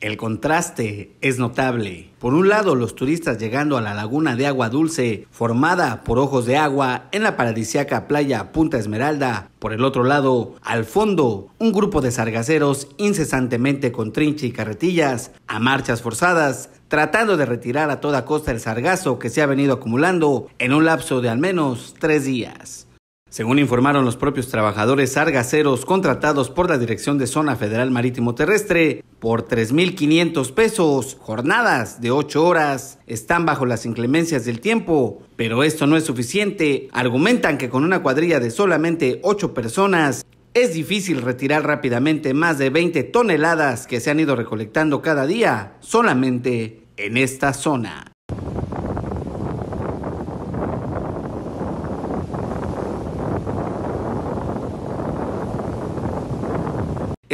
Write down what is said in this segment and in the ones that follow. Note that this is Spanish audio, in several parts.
El contraste es notable. Por un lado, los turistas llegando a la laguna de agua dulce, formada por ojos de agua en la paradisiaca playa Punta Esmeralda. Por el otro lado, al fondo, un grupo de sargaceros incesantemente con trinche y carretillas, a marchas forzadas, tratando de retirar a toda costa el sargazo que se ha venido acumulando en un lapso de al menos tres días. Según informaron los propios trabajadores sargaceros contratados por la Dirección de Zona Federal Marítimo Terrestre, por 3.500 pesos, jornadas de 8 horas, están bajo las inclemencias del tiempo, pero esto no es suficiente. Argumentan que con una cuadrilla de solamente 8 personas, es difícil retirar rápidamente más de 20 toneladas que se han ido recolectando cada día solamente en esta zona.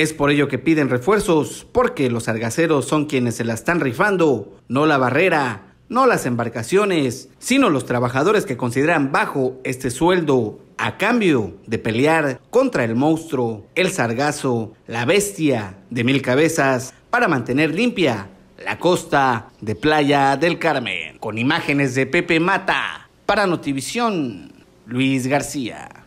Es por ello que piden refuerzos, porque los sargaceros son quienes se la están rifando, no la barrera, no las embarcaciones, sino los trabajadores que consideran bajo este sueldo a cambio de pelear contra el monstruo, el sargazo, la bestia de mil cabezas, para mantener limpia la costa de Playa del Carmen. Con imágenes de Pepe Mata, para Notivisión, Luis García.